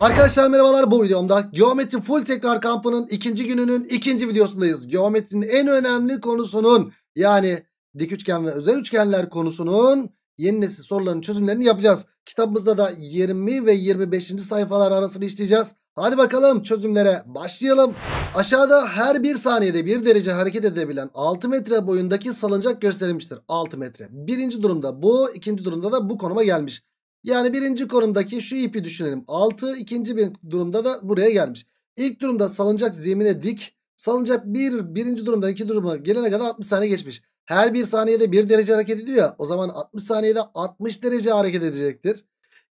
Arkadaşlar merhabalar bu videomda geometri full tekrar kampının ikinci gününün ikinci videosundayız. Geometrinin en önemli konusunun yani dik üçgen ve özel üçgenler konusunun yeni nesil soruların çözümlerini yapacağız. Kitabımızda da 20 ve 25. sayfalar arasını işleyeceğiz. Hadi bakalım çözümlere başlayalım. Aşağıda her bir saniyede bir derece hareket edebilen 6 metre boyundaki salıncak gösterilmiştir. 6 metre. Birinci durumda bu, ikinci durumda da bu konuma gelmiş. Yani birinci konumdaki şu ipi düşünelim. 6 ikinci bir durumda da buraya gelmiş. İlk durumda salıncak zemine dik. Salıncak bir, birinci durumda iki duruma gelene kadar 60 saniye geçmiş. Her bir saniyede bir derece hareket ediyor O zaman 60 saniyede 60 derece hareket edecektir.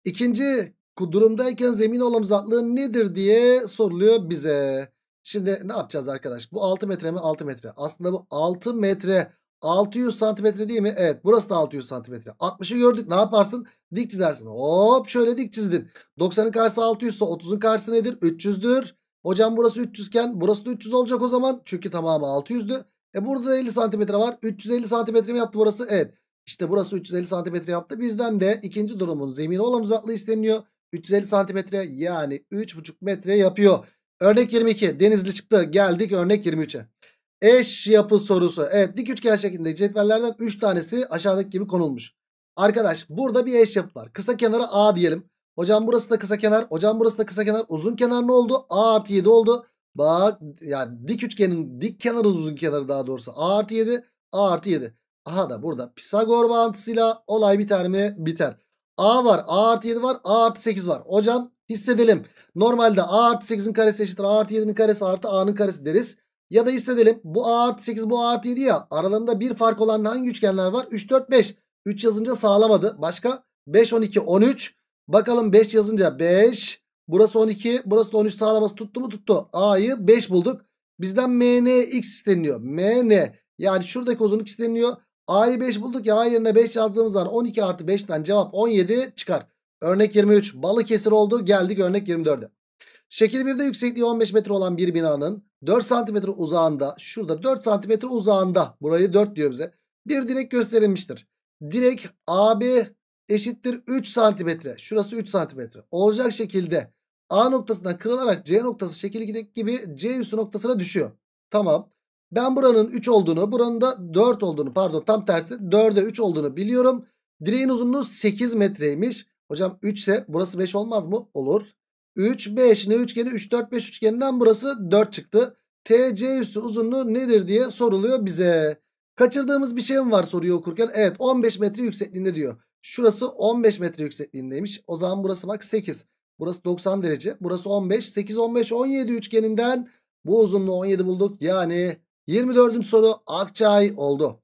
İkinci durumdayken zemin olan uzaklığı nedir diye soruluyor bize. Şimdi ne yapacağız arkadaş? Bu 6 metre mi? 6 metre. Aslında bu 6 metre 600 santimetre değil mi? Evet burası da 600 santimetre. 60'ı gördük ne yaparsın? Dik çizersin. Hop şöyle dik çizdin. 90'ın karşısı 600 ise 30'un karşısı nedir? 300'dür. Hocam burası 300 iken burası da 300 olacak o zaman. Çünkü tamamı 600'dü. E burada da 50 santimetre var. 350 santimetre mi yaptı burası? Evet. İşte burası 350 santimetre yaptı. Bizden de ikinci durumun zemini olan uzaklığı isteniyor. 350 santimetre yani 3,5 metre yapıyor. Örnek 22 Denizli çıktı. Geldik örnek 23'e. Eş yapı sorusu. Evet dik üçgen şeklinde cetvellerden 3 tanesi aşağıdaki gibi konulmuş. Arkadaş burada bir eş yapı var. Kısa kenara A diyelim. Hocam burası da kısa kenar. Hocam burası da kısa kenar. Uzun kenar ne oldu? A artı 7 oldu. Bak yani dik üçgenin dik kenarı uzun kenarı daha doğrusu. A artı 7. A artı 7. Aha da burada Pisagor bağıntısıyla olay biter mi? Biter. A var. A artı 7 var. A artı 8 var. Hocam hissedelim. Normalde A artı 8'in karesi eşittir. A artı 7'nin karesi artı A'nın karesi deriz. Ya da hissedelim bu A artı 8 bu A artı 7 ya aralarında bir fark olan hangi üçgenler var? 3 4 5. 3 yazınca sağlamadı. Başka 5 12 13. Bakalım 5 yazınca 5. Burası 12 burası da 13 sağlaması tuttu mu tuttu. A'yı 5 bulduk. Bizden MNX isteniyor. MN yani şuradaki uzunluk isteniyor. A'yı 5 bulduk ya A yerine 5 yazdığımız zaman 12 artı 5'ten cevap 17 çıkar. Örnek 23 Balıkesir oldu geldik örnek 24'e. Şekil 1'de yüksekliği 15 metre olan bir binanın 4 santimetre uzağında şurada 4 santimetre uzağında burayı 4 diyor bize. Bir direk gösterilmiştir. Direk AB eşittir 3 santimetre. Şurası 3 santimetre. Olacak şekilde A noktasından kırılarak C noktası şekil 2'deki gibi C üssü noktasına düşüyor. Tamam. Ben buranın 3 olduğunu buranın da 4 olduğunu pardon tam tersi 4'e 3 olduğunu biliyorum. Direğin uzunluğu 8 metreymiş. Hocam 3 ise burası 5 olmaz mı? Olur. 3 5 ne üçgeni 3 4 5 üçgeninden burası 4 çıktı. TC üssü uzunluğu nedir diye soruluyor bize. Kaçırdığımız bir şey mi var soruyu okurken? Evet 15 metre yüksekliğinde diyor. Şurası 15 metre yüksekliğindeymiş. O zaman burası bak 8. Burası 90 derece. Burası 15. 8 15 17 üçgeninden bu uzunluğu 17 bulduk. Yani 24. soru Akçay oldu.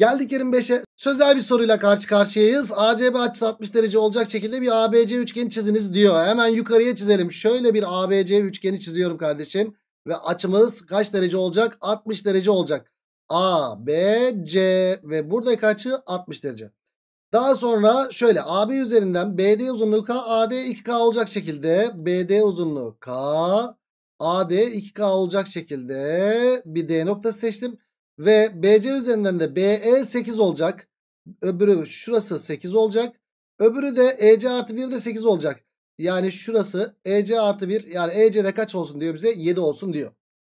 Geldik 25'e. Sözel bir soruyla karşı karşıyayız. ACB açısı 60 derece olacak şekilde bir ABC üçgeni çiziniz diyor. Hemen yukarıya çizelim. Şöyle bir ABC üçgeni çiziyorum kardeşim. Ve açımız kaç derece olacak? 60 derece olacak. A, B, C ve burada açı 60 derece. Daha sonra şöyle AB üzerinden BD uzunluğu K, AD 2K olacak şekilde BD uzunluğu K, AD 2K olacak şekilde bir D noktası seçtim. Ve BC üzerinden de BE 8 olacak. Öbürü şurası 8 olacak. Öbürü de EC artı 1 de 8 olacak. Yani şurası EC artı 1 yani EC de kaç olsun diyor bize 7 olsun diyor.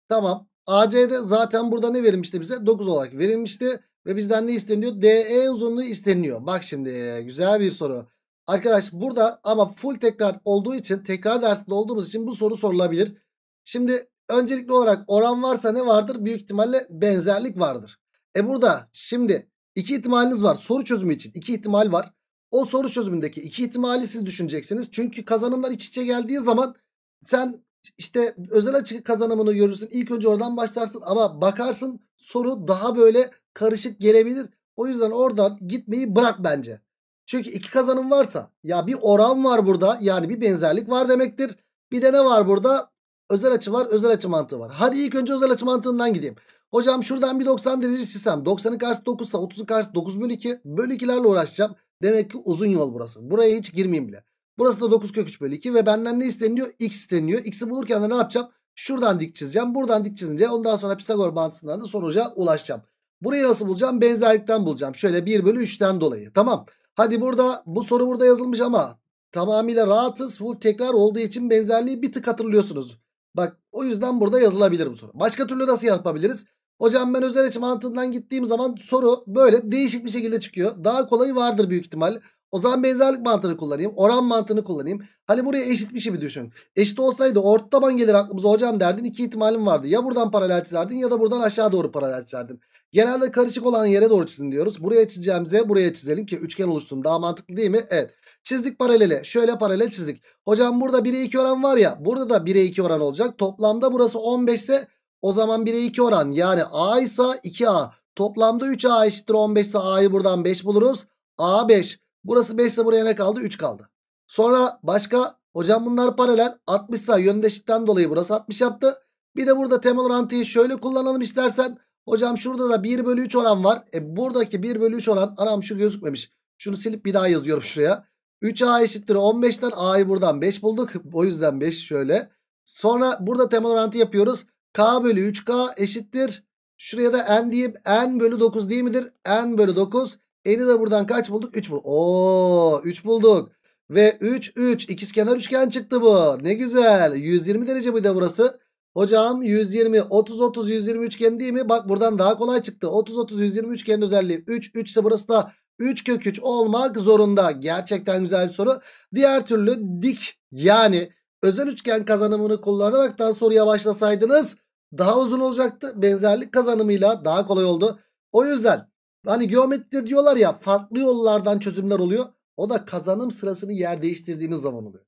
Tamam. AC de zaten burada ne verilmişti bize? 9 olarak verilmişti. Ve bizden ne isteniyor? DE uzunluğu isteniyor. Bak şimdi güzel bir soru. Arkadaş burada ama full tekrar olduğu için tekrar dersinde olduğumuz için bu soru sorulabilir. Şimdi Öncelikli olarak oran varsa ne vardır? Büyük ihtimalle benzerlik vardır. E burada şimdi iki ihtimaliniz var. Soru çözümü için iki ihtimal var. O soru çözümündeki iki ihtimali siz düşüneceksiniz. Çünkü kazanımlar iç içe geldiği zaman sen işte özel açık kazanımını görürsün. İlk önce oradan başlarsın ama bakarsın soru daha böyle karışık gelebilir. O yüzden oradan gitmeyi bırak bence. Çünkü iki kazanım varsa ya bir oran var burada yani bir benzerlik var demektir. Bir de ne var burada? Özel açı var özel açı mantığı var. Hadi ilk önce özel açı mantığından gideyim. Hocam şuradan bir 90 derece çizsem 90'ın karşısı 9 ise 30'un karşısı 9 bölü 2. Bölü 2'lerle uğraşacağım. Demek ki uzun yol burası. Buraya hiç girmeyeyim bile. Burası da 9 kök 3 bölü 2 ve benden ne isteniyor? X isteniyor. X'i bulurken de ne yapacağım? Şuradan dik çizeceğim. Buradan dik çizince ondan sonra Pisagor bantısından da sonuca ulaşacağım. Burayı nasıl bulacağım? Benzerlikten bulacağım. Şöyle 1 bölü 3'ten dolayı. Tamam. Hadi burada bu soru burada yazılmış ama tamamıyla rahatız. Bu tekrar olduğu için benzerliği bir tık hatırlıyorsunuz. Bak o yüzden burada yazılabilir bu soru. Başka türlü nasıl yapabiliriz? Hocam ben özel açı mantığından gittiğim zaman soru böyle değişik bir şekilde çıkıyor. Daha kolayı vardır büyük ihtimal. O zaman benzerlik mantığını kullanayım. Oran mantığını kullanayım. Hani buraya eşit bir şey mi düşün? Eşit olsaydı orta taban gelir aklımıza hocam derdin. iki ihtimalim vardı. Ya buradan paralel çizerdin ya da buradan aşağı doğru paralel çizerdin. Genelde karışık olan yere doğru çizin diyoruz. Buraya çizeceğimize buraya çizelim ki üçgen oluşsun. Daha mantıklı değil mi? Evet. Çizdik paralele. Şöyle paralel çizdik. Hocam burada 1'e 2 oran var ya. Burada da 1'e 2 oran olacak. Toplamda burası 15 ise o zaman 1'e 2 oran. Yani A ise 2A. Toplamda 3A eşittir 15 ise A'yı buradan 5 buluruz. A 5. Burası 5 ise buraya ne kaldı? 3 kaldı. Sonra başka hocam bunlar paralel. 60 ise yönde eşitten dolayı burası 60 yaptı. Bir de burada temel orantıyı şöyle kullanalım istersen. Hocam şurada da 1 bölü 3 oran var. E buradaki 1 bölü 3 oran anam şu gözükmemiş. Şunu silip bir daha yazıyorum şuraya. 3a eşittir 15'ten a'yı buradan 5 bulduk. O yüzden 5 şöyle. Sonra burada temel orantı yapıyoruz. k bölü 3k eşittir. Şuraya da n diyeyim. n bölü 9 değil midir? n bölü 9. n'i de buradan kaç bulduk? 3 bulduk. Oo 3 bulduk. Ve 3 3 ikizkenar üçgen çıktı bu. Ne güzel. 120 derece bir de burası. Hocam 120 30 30 120 üçgen değil mi? Bak buradan daha kolay çıktı. 30 30 120 üçgenin özelliği 3 3 ise burası da 3 kök 3 olmak zorunda. Gerçekten güzel bir soru. Diğer türlü dik yani özel üçgen kazanımını kullanaraktan soruya başlasaydınız daha uzun olacaktı. Benzerlik kazanımıyla daha kolay oldu. O yüzden hani geometride diyorlar ya farklı yollardan çözümler oluyor. O da kazanım sırasını yer değiştirdiğiniz zaman oluyor.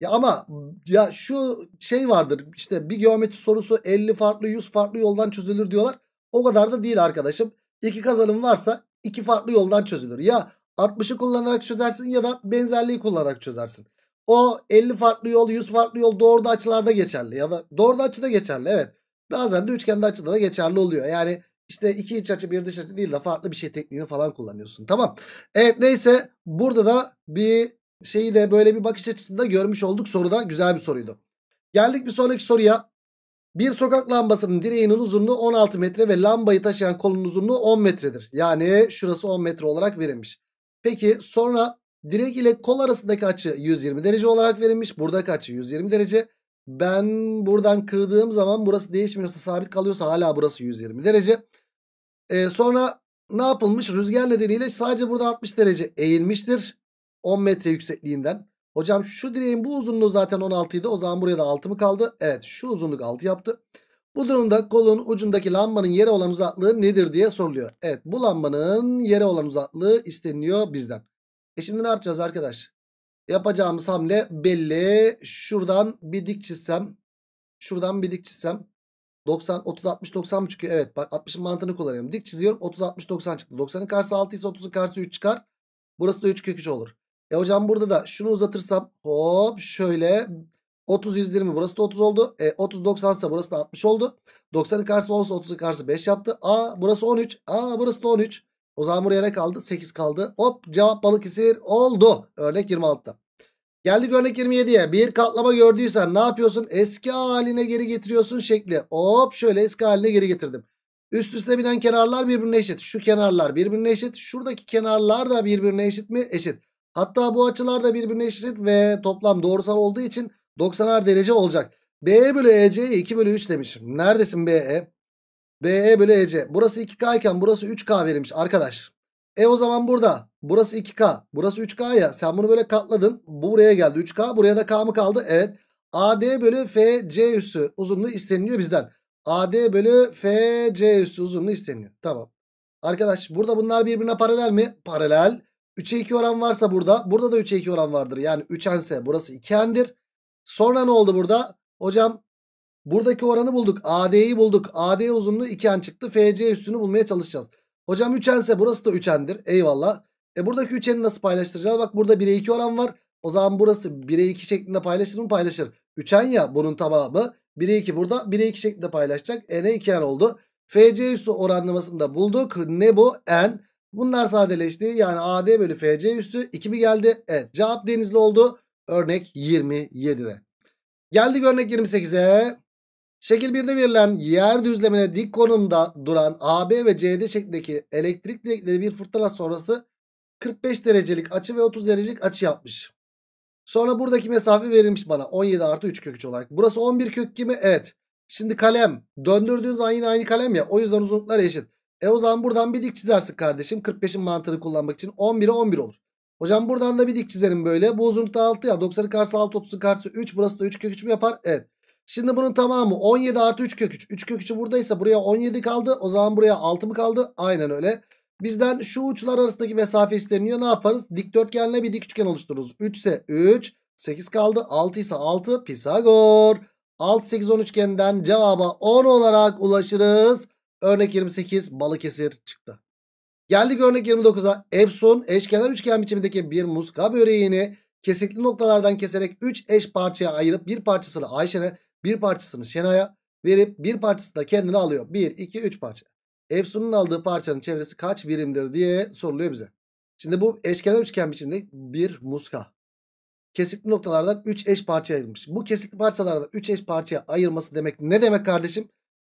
Ya ama ya şu şey vardır işte bir geometri sorusu 50 farklı 100 farklı yoldan çözülür diyorlar. O kadar da değil arkadaşım. İki kazanım varsa iki farklı yoldan çözülür. Ya 60'ı kullanarak çözersin ya da benzerliği kullanarak çözersin. O 50 farklı yol 100 farklı yol doğruda açılarda geçerli ya da doğruda açıda geçerli evet. Bazen de üçgende açıda da geçerli oluyor. Yani işte iki iç açı bir dış açı değil de farklı bir şey tekniğini falan kullanıyorsun. Tamam. Evet neyse burada da bir şeyi de böyle bir bakış açısında görmüş olduk. Soruda güzel bir soruydu. Geldik bir sonraki soruya. Bir sokak lambasının direğinin uzunluğu 16 metre ve lambayı taşıyan kolun uzunluğu 10 metredir. Yani şurası 10 metre olarak verilmiş. Peki sonra direk ile kol arasındaki açı 120 derece olarak verilmiş. Buradaki açı 120 derece. Ben buradan kırdığım zaman burası değişmiyorsa sabit kalıyorsa hala burası 120 derece. Ee, sonra ne yapılmış? Rüzgar nedeniyle sadece burada 60 derece eğilmiştir. 10 metre yüksekliğinden. Hocam şu direğin bu uzunluğu zaten 16 idi. O zaman buraya da 6 mı kaldı? Evet şu uzunluk 6 yaptı. Bu durumda kolun ucundaki lambanın yere olan uzaklığı nedir diye soruluyor. Evet bu lambanın yere olan uzaklığı isteniliyor bizden. E şimdi ne yapacağız arkadaş? Yapacağımız hamle belli. Şuradan bir dik çizsem. Şuradan bir dik çizsem. 90, 30, 60, 90 mı çıkıyor? Evet bak 60'ın mantığını kullanıyorum. Dik çiziyorum 30, 60, 90 çıktı. 90'ın karşısı 6 ise 30'un karşısı 3 çıkar. Burası da 3 kök 3 olur. E hocam burada da şunu uzatırsam hop şöyle 30 120 burası da 30 oldu. E, 30 90 ise burası da 60 oldu. 90'ın karşısı 10 30'un karşısı 5 yaptı. A burası 13. A burası da 13. O zaman buraya ne kaldı? 8 kaldı. Hop cevap balık Balıkesir oldu. Örnek 26'da. Geldik örnek 27'ye. Bir katlama gördüysen ne yapıyorsun? Eski haline geri getiriyorsun şekli. Hop şöyle eski haline geri getirdim. Üst üste binen kenarlar birbirine eşit. Şu kenarlar birbirine eşit. Şuradaki kenarlar da birbirine eşit mi? Eşit. Hatta bu açılar da birbirine eşit ve toplam doğrusal olduğu için 90'ar derece olacak. BE bölü EC 2 bölü 3 demişim. Neredesin BE? BE bölü EC. Burası 2K iken burası 3K verilmiş arkadaş. E o zaman burada. Burası 2K. Burası 3K ya. Sen bunu böyle katladın. Bu buraya geldi 3K. Buraya da K mı kaldı? Evet. AD bölü FC üssü uzunluğu isteniliyor bizden. AD bölü FC üssü uzunluğu isteniliyor. Tamam. Arkadaş burada bunlar birbirine paralel mi? Paralel. 3'e 2 oran varsa burada. Burada da 3'e 2 oran vardır. Yani 3n'se burası 2n'dir. Sonra ne oldu burada? Hocam buradaki oranı bulduk. AD'yi bulduk. AD uzunluğu 2n çıktı. FC üstünü bulmaya çalışacağız. Hocam 3n'se burası da 3n'dir. Eyvallah. E buradaki 3n'i nasıl paylaştıracağız? Bak burada 1'e 2 oran var. O zaman burası 1'e 2 şeklinde paylaşır mı? Paylaşır. 3n ya bunun tamamı. 1'e 2 burada. 1'e 2 şeklinde paylaşacak. E, n'e 2n oldu. FC üstü oranlamasını da bulduk. Ne bu? n. Bunlar sadeleşti. Yani AD bölü FC üssü 2 mi geldi? Evet cevap denizli oldu. Örnek 27'de. Geldik örnek 28'e. Şekil 1'de verilen yer düzlemine dik konumda duran AB ve CD şeklindeki elektrik direkleri bir fırtına sonrası 45 derecelik açı ve 30 derecelik açı yapmış. Sonra buradaki mesafe verilmiş bana 17 artı 3 kök 3 olarak. Burası 11 kök 2 Evet. Şimdi kalem döndürdüğün zaman yine aynı kalem ya o yüzden uzunluklar eşit. E o zaman buradan bir dik çizersin kardeşim. 45'in mantığını kullanmak için 11'e 11 olur. Hocam buradan da bir dik çizerim böyle. Bu uzunlukta 6 ya. 90'ın karşısı 6, 30'un karşısı 3. Burası da 3 kök 3 mü yapar? Evet. Şimdi bunun tamamı 17 artı 3 kök 3. 3 kök 3'ü buradaysa buraya 17 kaldı. O zaman buraya 6 mı kaldı? Aynen öyle. Bizden şu uçlar arasındaki mesafe isteniyor. Ne yaparız? Dikdörtgenle bir dik üçgen oluştururuz. 3 ise 3. 8 kaldı. 6 ise 6. Pisagor. 6, 8, 10 üçgeninden cevaba 10 olarak ulaşırız. Örnek 28 Balıkesir çıktı. Geldik örnek 29'a. Epson eşkenar üçgen biçimindeki bir muska böreğini kesikli noktalardan keserek 3 eş parçaya ayırıp bir parçasını Ayşen'e bir parçasını Şenay'a verip bir parçasını da kendine alıyor. 1, 2, 3 parça. Epson'un aldığı parçanın çevresi kaç birimdir diye soruluyor bize. Şimdi bu eşkenar üçgen biçiminde bir muska. Kesikli noktalardan 3 eş parçaya ayırmış. Bu kesikli parçalardan 3 eş parçaya ayırması demek ne demek kardeşim?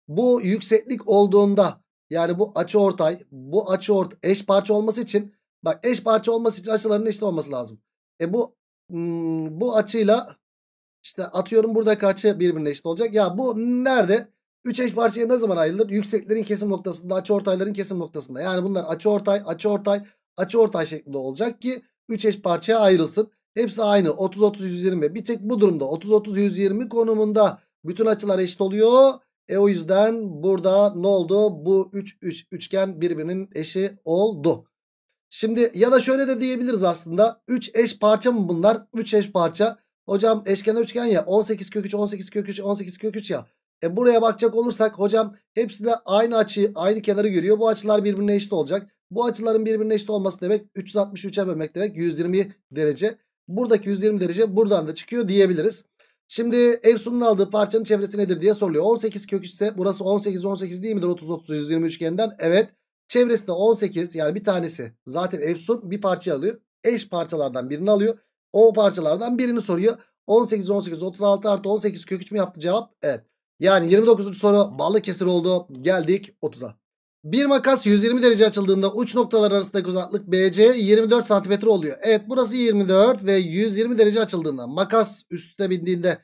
bu yükseklik olduğunda yani bu açı ortay bu açı ort eş parça olması için bak eş parça olması için açıların eşit olması lazım. E bu hmm, bu açıyla işte atıyorum buradaki açı e birbirine eşit olacak. Ya bu nerede? 3 eş parçaya ne zaman ayrılır? Yükseklerin kesim noktasında, açı ortayların kesim noktasında. Yani bunlar açı ortay, açı ortay, açı ortay şeklinde olacak ki 3 eş parçaya ayrılsın. Hepsi aynı 30 30 120. Bir tek bu durumda 30 30 120 konumunda bütün açılar eşit oluyor. E o yüzden burada ne oldu? Bu 3 üç, üçgen birbirinin eşi oldu. Şimdi ya da şöyle de diyebiliriz aslında. 3 eş parça mı bunlar? 3 eş parça. Hocam eşkenar üçgen ya. 18 kök 3, 18 kök 3, 18 kök 3 ya. E buraya bakacak olursak hocam hepsi de aynı açıyı, aynı kenarı görüyor. Bu açılar birbirine eşit olacak. Bu açıların birbirine eşit olması demek 363'e bölmek demek 120 derece. Buradaki 120 derece buradan da çıkıyor diyebiliriz. Şimdi Efsun'un aldığı parçanın çevresi nedir diye soruluyor. 18 kök ise burası 18 18 değil midir 30 30 120 üçgeninden? Evet. Çevresi de 18 yani bir tanesi zaten Efsun bir parça alıyor. Eş parçalardan birini alıyor. O parçalardan birini soruyor. 18 18 36 artı 18 kök 3 mü yaptı cevap? Evet. Yani 29. soru kesir oldu. Geldik 30'a. Bir makas 120 derece açıldığında uç noktalar arasındaki uzaklık BC 24 cm oluyor. Evet burası 24 ve 120 derece açıldığında makas üstüne bindiğinde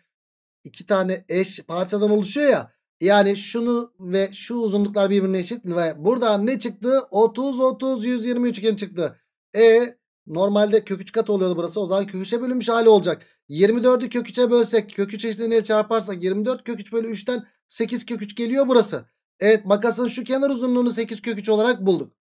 iki tane eş parçadan oluşuyor ya. Yani şunu ve şu uzunluklar birbirine eşit ve burada ne çıktı? 30 30 120 üçgen çıktı. E normalde kök 3 kat oluyordu burası. O zaman kök 3'e bölünmüş hali olacak. 24'ü kök 3'e bölsek kök 3 eşliğine çarparsak 24 kök 3 bölü 3'ten 8 kök 3 geliyor burası. Evet makasın şu kenar uzunluğunu 8 kök 3 olarak bulduk.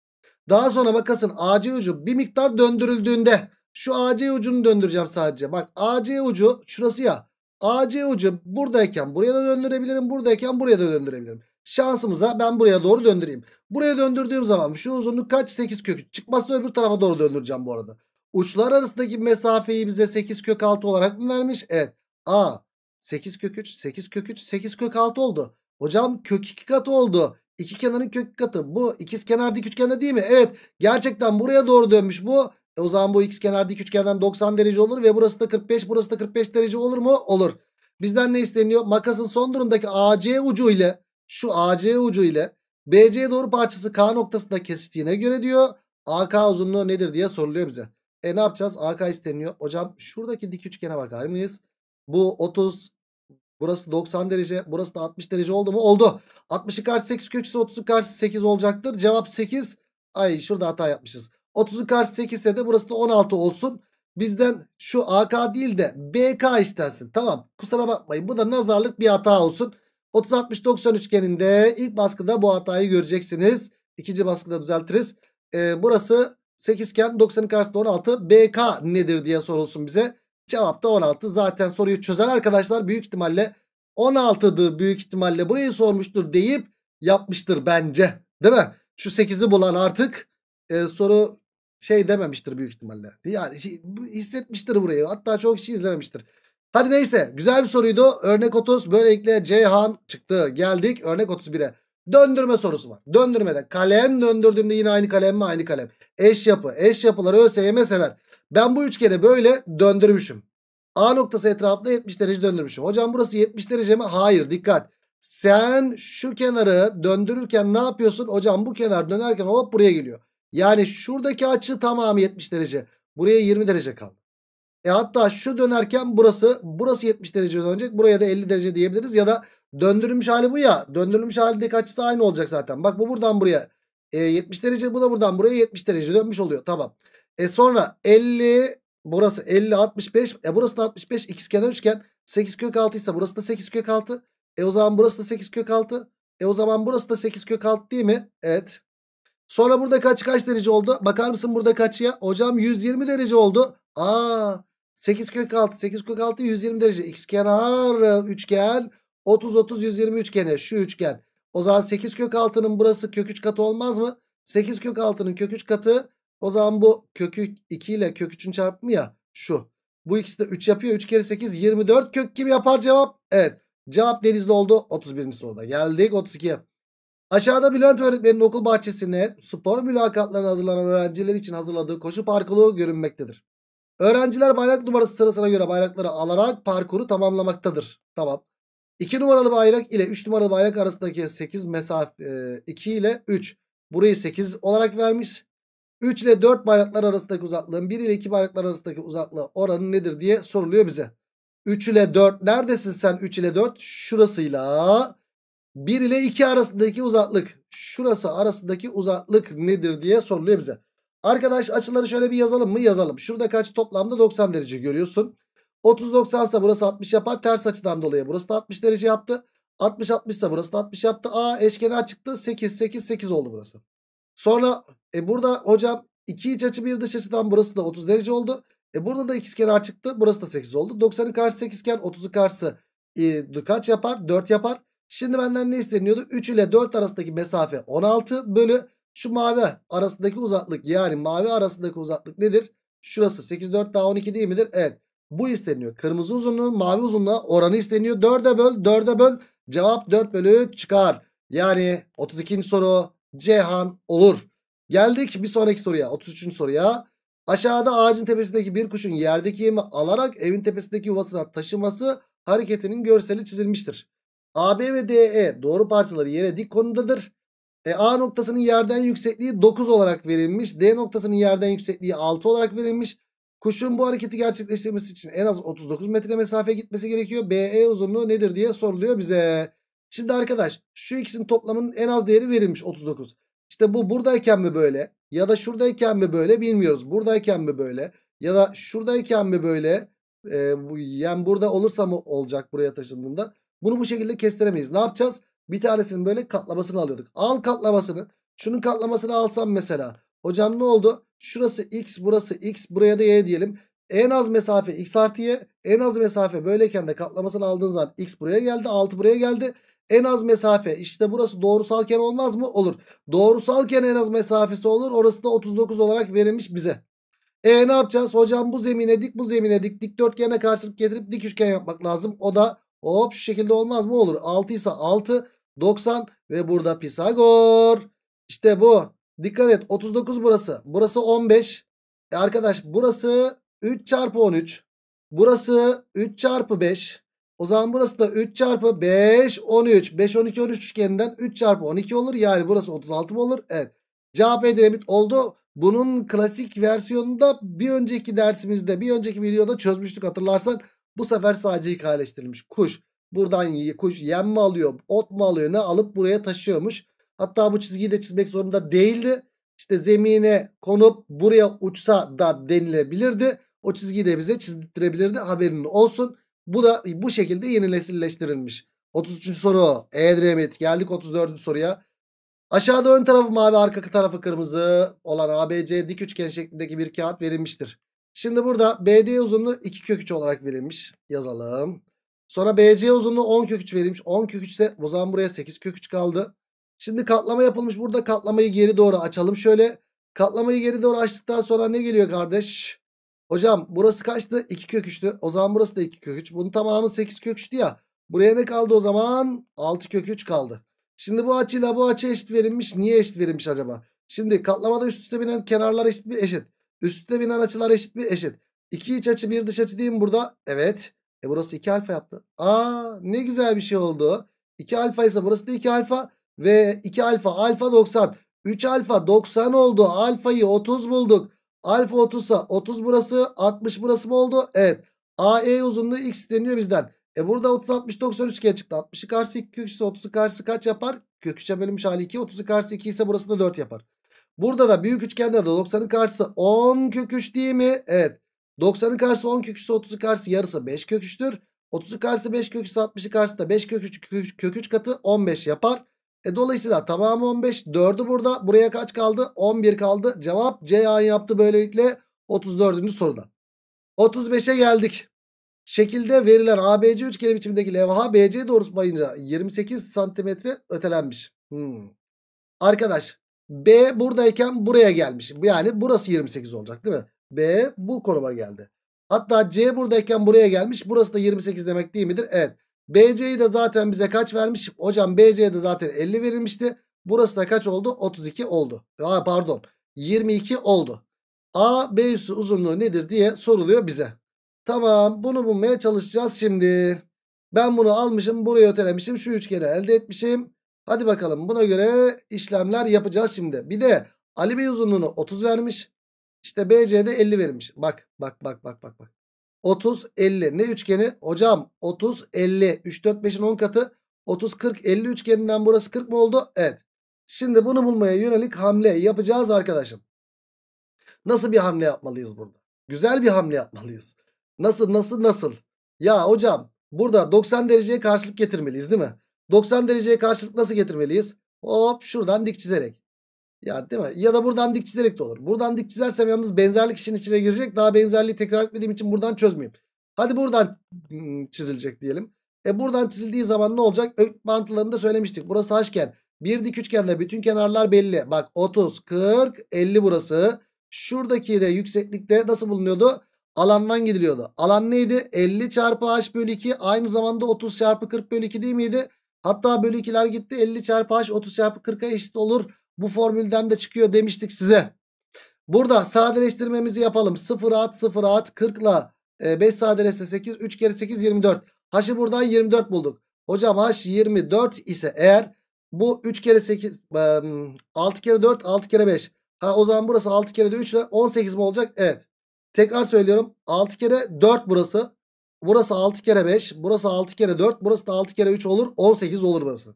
Daha sonra makasın AC ucu bir miktar döndürüldüğünde şu AC ucunu döndüreceğim sadece. Bak AC ucu şurası ya. AC ucu buradayken buraya da döndürebilirim. Buradayken buraya da döndürebilirim. Şansımıza ben buraya doğru döndüreyim. Buraya döndürdüğüm zaman şu uzunluk kaç? 8 kök. Çıkmazsa öbür tarafa doğru döndüreceğim bu arada. Uçlar arasındaki mesafeyi bize 8 kök 6 olarak mı vermiş? Evet. A 8 kök 3, 8 kök 3, 8 kök 6 oldu. Hocam kök iki katı oldu. İki kenarın kök katı. Bu ikiz kenar dik üçgende değil mi? Evet. Gerçekten buraya doğru dönmüş bu. E o zaman bu ikiz kenar dik üçgenden 90 derece olur ve burası da 45, burası da 45 derece olur mu? Olur. Bizden ne isteniyor? Makasın son durumdaki AC ucu ile şu AC ucu ile BC doğru parçası K noktasında kesiştiğine göre diyor AK uzunluğu nedir diye soruluyor bize. E ne yapacağız? AK isteniyor. Hocam şuradaki dik üçgene bakar mıyız? Bu 30 Burası 90 derece. Burası da 60 derece oldu mu? Oldu. 60'ı karşı 8 kök 30'u karşı 8 olacaktır. Cevap 8. Ay şurada hata yapmışız. 30'u karşı 8 ise de burası da 16 olsun. Bizden şu AK değil de BK istensin. Tamam kusura bakmayın. Bu da nazarlık bir hata olsun. 30-60-90 üçgeninde ilk baskıda bu hatayı göreceksiniz. İkinci baskıda düzeltiriz. Ee, burası 8 iken 90'ın karşısında 16. BK nedir diye sorulsun bize. Cevap da 16. Zaten soruyu çözen arkadaşlar büyük ihtimalle 16'dı büyük ihtimalle burayı sormuştur deyip yapmıştır bence. Değil mi? Şu 8'i bulan artık e, soru şey dememiştir büyük ihtimalle. Yani şey, hissetmiştir burayı. Hatta çok kişi izlememiştir. Hadi neyse güzel bir soruydu. Örnek 30 böylelikle Ceyhan çıktı. Geldik örnek 31'e. Döndürme sorusu var. Döndürmede kalem döndürdüğümde yine aynı kalem mi? Aynı kalem. Eş yapı. Eş yapıları ÖSYM sever. Ben bu üçgeni böyle döndürmüşüm. A noktası etrafında 70 derece döndürmüşüm. Hocam burası 70 derece mi? Hayır dikkat. Sen şu kenarı döndürürken ne yapıyorsun? Hocam bu kenar dönerken hop buraya geliyor. Yani şuradaki açı tamamı 70 derece. Buraya 20 derece kaldı. E hatta şu dönerken burası burası 70 derece dönecek. Buraya da 50 derece diyebiliriz ya da Döndürülmüş hali bu ya. Döndürülmüş halindeki açısı aynı olacak zaten. Bak bu buradan buraya e, 70 derece. Bu da buradan buraya 70 derece dönmüş oluyor. Tamam. E sonra 50 burası 50 65. E burası da 65. İkizkenar üçgen 8 kök 6 ise burası da 8 kök 6. E o zaman burası da 8 kök 6. E o zaman burası da 8 kök 6 değil mi? Evet. Sonra burada kaç kaç derece oldu? Bakar mısın burada kaçıya? Hocam 120 derece oldu. Aa 8 kök 6 8 kök 6 120 derece. X kenar üçgen 30 30 120 üçgeni şu üçgen. O zaman 8 kök 6'nın burası kök 3 katı olmaz mı? 8 kök 6'nın kök 3 katı. O zaman bu kökü 2 ile kök 3'ün çarpımı ya şu. Bu ikisi de 3 yapıyor. 3 kere 8 24 kök gibi yapar cevap. Evet cevap denizli oldu. 31. soruda geldik 32'ye. Aşağıda Bülent öğretmenin okul bahçesinde spor mülakatlarına hazırlanan öğrenciler için hazırladığı koşu parkuru görünmektedir. Öğrenciler bayrak numarası sırasına göre bayrakları alarak parkuru tamamlamaktadır. Tamam. 2 numaralı bayrak ile 3 numaralı bayrak arasındaki 8 mesafe 2 e, ile 3. Burayı 8 olarak vermiş. 3 ile 4 bayraklar arasındaki uzaklığın 1 ile 2 bayraklar arasındaki uzaklığı oranı nedir diye soruluyor bize. 3 ile 4 neredesin sen 3 ile 4? Şurasıyla 1 ile 2 arasındaki uzaklık. Şurası arasındaki uzaklık nedir diye soruluyor bize. Arkadaş açıları şöyle bir yazalım mı? Yazalım. Şurada kaç toplamda 90 derece görüyorsun. 30 90 ise burası 60 yapar. Ters açıdan dolayı burası da 60 derece yaptı. 60 60 ise burası da 60 yaptı. Aa eşkenar çıktı. 8 8 8 oldu burası. Sonra e, burada hocam iki iç açı bir dış açıdan burası da 30 derece oldu. E, burada da ikizkenar çıktı. Burası da 8 oldu. 90'ın karşı 8 iken 30'un karşı e, kaç yapar? 4 yapar. Şimdi benden ne isteniyordu? 3 ile 4 arasındaki mesafe 16 bölü şu mavi arasındaki uzaklık yani mavi arasındaki uzaklık nedir? Şurası 8 4 daha 12 değil midir? Evet. Bu isteniyor. Kırmızı uzunluğun mavi uzunluğa oranı isteniyor. 4'e böl 4'e böl cevap 4 bölü çıkar. Yani 32. soru Cehan olur. Geldik bir sonraki soruya 33. soruya. Aşağıda ağacın tepesindeki bir kuşun yerdeki yemi alarak evin tepesindeki yuvasına taşıması hareketinin görseli çizilmiştir. AB ve DE doğru parçaları yere dik konumdadır. E, A noktasının yerden yüksekliği 9 olarak verilmiş. D noktasının yerden yüksekliği 6 olarak verilmiş. Kuşun bu hareketi gerçekleştirmesi için en az 39 metre mesafe gitmesi gerekiyor. BE uzunluğu nedir diye soruluyor bize. Şimdi arkadaş şu ikisinin toplamının en az değeri verilmiş 39. İşte bu buradayken mi böyle ya da şuradayken mi böyle bilmiyoruz. Buradayken mi böyle ya da şuradayken mi böyle e, bu, yani burada olursa mı olacak buraya taşındığında. Bunu bu şekilde kestiremeyiz. Ne yapacağız? Bir tanesinin böyle katlamasını alıyorduk. Al katlamasını. Şunun katlamasını alsam mesela. Hocam ne oldu? Şurası x burası x buraya da y diyelim. En az mesafe x artı y. En az mesafe böyleyken de katlamasını aldığın zaman x buraya geldi 6 buraya geldi. En az mesafe işte burası doğrusalken olmaz mı? Olur. Doğrusalken en az mesafesi olur. Orası da 39 olarak verilmiş bize. E ne yapacağız? Hocam bu zemine dik bu zemine dik dikdörtgene karşılık getirip dik üçgen yapmak lazım. O da hop şu şekilde olmaz mı? Olur. 6 ise 6 90 ve burada Pisagor. İşte bu. Dikkat et 39 burası. Burası 15. E arkadaş burası 3 çarpı 13. Burası 3 çarpı 5. O zaman burası da 3 çarpı 5 13. 5 12 13 üçgeninden 3 çarpı 12 olur. Yani burası 36 mı olur? Evet. Cevap Edremit oldu. Bunun klasik versiyonunda bir önceki dersimizde bir önceki videoda çözmüştük hatırlarsan. Bu sefer sadece hikayeleştirilmiş. Kuş buradan kuş yem mi alıyor ot mu alıyor ne alıp buraya taşıyormuş. Hatta bu çizgiyi de çizmek zorunda değildi. İşte zemine konup buraya uçsa da denilebilirdi. O çizgiyi de bize çizdirebilirdi. Haberin olsun. Bu da bu şekilde yeni nesilleştirilmiş. 33. soru. Edremit. Geldik 34. soruya. Aşağıda ön tarafı mavi arka tarafı kırmızı olan ABC dik üçgen şeklindeki bir kağıt verilmiştir. Şimdi burada BD uzunluğu 2 kök 3 olarak verilmiş. Yazalım. Sonra BC uzunluğu 10 kök 3 verilmiş. 10 kök 3 ise o zaman buraya 8 kök 3 kaldı. Şimdi katlama yapılmış burada katlamayı geri doğru açalım. Şöyle katlamayı geri doğru açtıktan sonra ne geliyor kardeş? Hocam burası kaçtı? 2 kök 3'tü. O zaman burası da 2 kök 3. Bunun tamamı 8 kök 3'tü ya. Buraya ne kaldı o zaman? 6 kök 3 kaldı. Şimdi bu açıyla bu açı eşit verilmiş. Niye eşit verilmiş acaba? Şimdi katlamada üst üste binen kenarlar eşit mi? Eşit. Üst üste binen açılar eşit mi? Eşit. İki iç açı bir dış açı değil mi burada? Evet. E burası 2 alfa yaptı. Aa ne güzel bir şey oldu. 2 alfa ise burası da 2 alfa. Ve 2 alfa alfa 90. 3 alfa 90 oldu. Alfayı 30 bulduk. Alfa 30 30'sa 30 burası 60 burası mı oldu? Evet. AE uzunluğu x deniyor bizden. E burada 30 60 90 üçgen çıktı. 60'ı karşı 2 kök 30'u karşı kaç yapar? Kök 3'e bölünmüş hali 2. 30'ı karşı 2 ise burası da 4 yapar. Burada da büyük üçgende de 90'ın karşısı 10 kök 3 değil mi? Evet. 90'ın karşısı 10 kök 3 30'u karşısı yarısı 5 kök 3'tür. 30'u karşısı 5 kök 3 60'ı karşısı da 5 kök 3 kök 3 katı 15 yapar. E dolayısıyla tamamı 15. 4'ü burada. Buraya kaç kaldı? 11 kaldı. Cevap C an yaptı böylelikle 34. soruda. 35'e geldik. Şekilde verilen ABC üçgeni biçimindeki levha BC doğrusu boyunca 28 santimetre ötelenmiş. Hmm. Arkadaş B buradayken buraya gelmiş. Yani burası 28 olacak değil mi? B bu konuma geldi. Hatta C buradayken buraya gelmiş. Burası da 28 demek değil midir? Evet. BC'yi de zaten bize kaç vermiş? Hocam BC'ye de zaten 50 verilmişti. Burası da kaç oldu? 32 oldu. Aa, pardon 22 oldu. A B üssü uzunluğu nedir diye soruluyor bize. Tamam bunu bulmaya çalışacağız şimdi. Ben bunu almışım buraya ötelemişim şu üçgeni elde etmişim. Hadi bakalım buna göre işlemler yapacağız şimdi. Bir de Ali Bey uzunluğunu 30 vermiş. İşte BC'de 50 vermiş. Bak bak bak bak bak. bak. 30 50 ne üçgeni? Hocam 30 50 3 4 5'in 10 katı 30 40 50 üçgeninden burası 40 mı oldu? Evet. Şimdi bunu bulmaya yönelik hamle yapacağız arkadaşım. Nasıl bir hamle yapmalıyız burada? Güzel bir hamle yapmalıyız. Nasıl nasıl nasıl? Ya hocam burada 90 dereceye karşılık getirmeliyiz değil mi? 90 dereceye karşılık nasıl getirmeliyiz? Hop şuradan dik çizerek. Ya değil mi? Ya da buradan dik çizerek de olur. Buradan dik çizersem yalnız benzerlik işin içine girecek. Daha benzerliği tekrar etmediğim için buradan çözmeyeyim. Hadi buradan çizilecek diyelim. E buradan çizildiği zaman ne olacak? Ök mantılarını da söylemiştik. Burası açken Bir dik üçgende bütün kenarlar belli. Bak 30, 40, 50 burası. Şuradaki de yükseklikte nasıl bulunuyordu? Alandan gidiliyordu. Alan neydi? 50 çarpı h bölü 2 aynı zamanda 30 çarpı 40 bölü 2 değil miydi? Hatta bölü 2'ler gitti. 50 çarpı h 30 çarpı 40'a eşit olur. Bu formülden de çıkıyor demiştik size. Burada sadeleştirmemizi yapalım. 0 at 0 at 40 la 5 sadeleşse 8 3 kere 8 24. H'ı buradan 24 bulduk. Hocam H 24 ise eğer bu 3 kere 8 6 e, kere 4 6 kere 5. Ha o zaman burası 6 kere de 3 ile 18 mi olacak? Evet. Tekrar söylüyorum 6 kere 4 burası. Burası 6 kere 5. Burası 6 kere 4. Burası da 6 kere 3 olur. 18 olur burası.